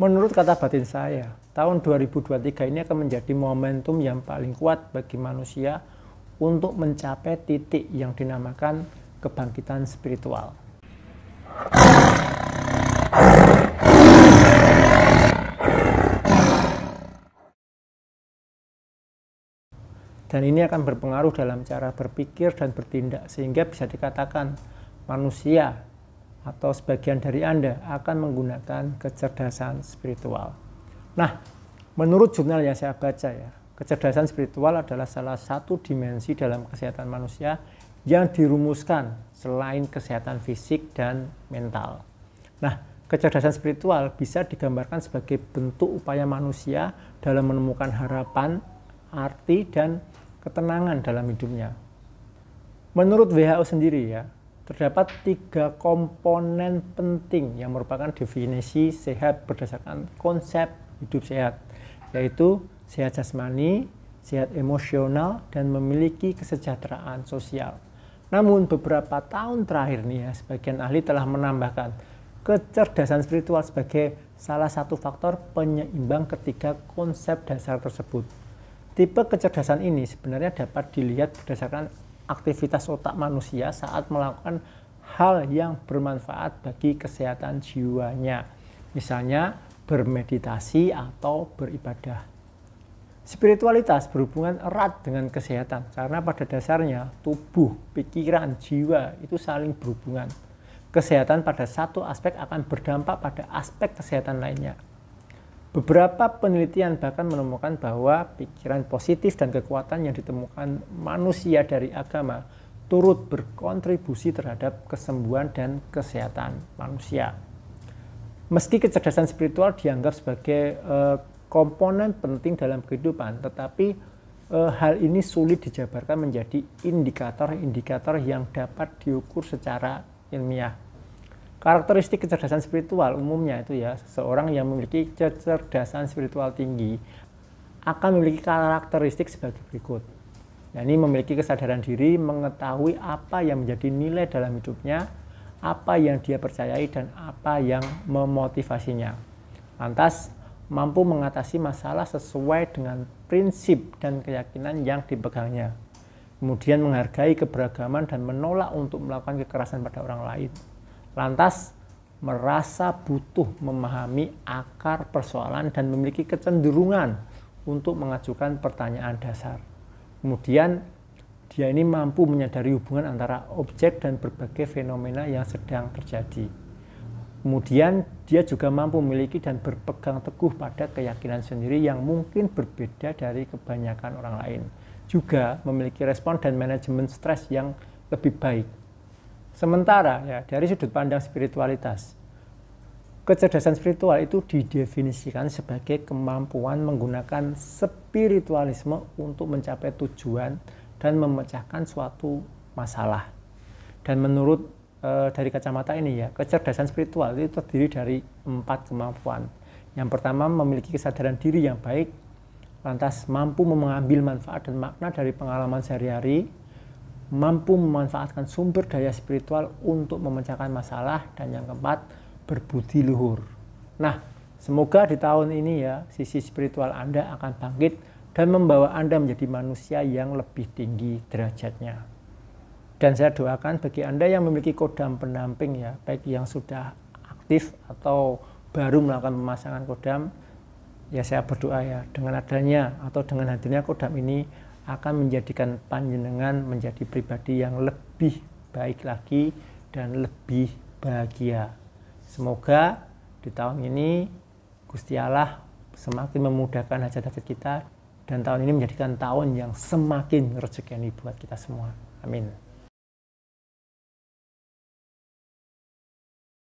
Menurut kata batin saya, tahun 2023 ini akan menjadi momentum yang paling kuat bagi manusia untuk mencapai titik yang dinamakan kebangkitan spiritual. Dan ini akan berpengaruh dalam cara berpikir dan bertindak sehingga bisa dikatakan manusia atau sebagian dari Anda akan menggunakan kecerdasan spiritual. Nah, menurut jurnal yang saya baca ya, kecerdasan spiritual adalah salah satu dimensi dalam kesehatan manusia yang dirumuskan selain kesehatan fisik dan mental. Nah, kecerdasan spiritual bisa digambarkan sebagai bentuk upaya manusia dalam menemukan harapan, arti, dan ketenangan dalam hidupnya. Menurut WHO sendiri ya, terdapat tiga komponen penting yang merupakan definisi sehat berdasarkan konsep hidup sehat, yaitu sehat jasmani, sehat emosional, dan memiliki kesejahteraan sosial. Namun beberapa tahun terakhir nih ya, sebagian ahli telah menambahkan kecerdasan spiritual sebagai salah satu faktor penyeimbang ketiga konsep dasar tersebut. Tipe kecerdasan ini sebenarnya dapat dilihat berdasarkan aktivitas otak manusia saat melakukan hal yang bermanfaat bagi kesehatan jiwanya. Misalnya bermeditasi atau beribadah. Spiritualitas berhubungan erat dengan kesehatan karena pada dasarnya tubuh, pikiran, jiwa itu saling berhubungan. Kesehatan pada satu aspek akan berdampak pada aspek kesehatan lainnya. Beberapa penelitian bahkan menemukan bahwa pikiran positif dan kekuatan yang ditemukan manusia dari agama turut berkontribusi terhadap kesembuhan dan kesehatan manusia. Meski kecerdasan spiritual dianggap sebagai uh, komponen penting dalam kehidupan, tetapi uh, hal ini sulit dijabarkan menjadi indikator-indikator yang dapat diukur secara ilmiah. Karakteristik kecerdasan spiritual umumnya itu ya, seseorang yang memiliki kecerdasan spiritual tinggi akan memiliki karakteristik sebagai berikut. Nah, ini memiliki kesadaran diri, mengetahui apa yang menjadi nilai dalam hidupnya, apa yang dia percayai dan apa yang memotivasinya. Lantas mampu mengatasi masalah sesuai dengan prinsip dan keyakinan yang dipegangnya. Kemudian menghargai keberagaman dan menolak untuk melakukan kekerasan pada orang lain lantas merasa butuh memahami akar persoalan dan memiliki kecenderungan untuk mengajukan pertanyaan dasar. Kemudian dia ini mampu menyadari hubungan antara objek dan berbagai fenomena yang sedang terjadi. Kemudian dia juga mampu memiliki dan berpegang teguh pada keyakinan sendiri yang mungkin berbeda dari kebanyakan orang lain. Juga memiliki respon dan manajemen stres yang lebih baik Sementara ya dari sudut pandang spiritualitas, kecerdasan spiritual itu didefinisikan sebagai kemampuan menggunakan spiritualisme untuk mencapai tujuan dan memecahkan suatu masalah. Dan menurut e, dari kacamata ini ya, kecerdasan spiritual itu terdiri dari empat kemampuan. Yang pertama memiliki kesadaran diri yang baik, lantas mampu mengambil manfaat dan makna dari pengalaman sehari-hari mampu memanfaatkan sumber daya spiritual untuk memecahkan masalah dan yang keempat berbudi luhur. Nah, semoga di tahun ini ya sisi spiritual Anda akan bangkit dan membawa Anda menjadi manusia yang lebih tinggi derajatnya. Dan saya doakan bagi Anda yang memiliki kodam pendamping ya, baik yang sudah aktif atau baru melakukan pemasangan kodam, ya saya berdoa ya dengan adanya atau dengan hadirnya kodam ini akan menjadikan panjenengan menjadi pribadi yang lebih baik lagi dan lebih bahagia. Semoga di tahun ini Gusti Allah semakin memudahkan hajat-hajat kita dan tahun ini menjadikan tahun yang semakin rezeki buat kita semua. Amin.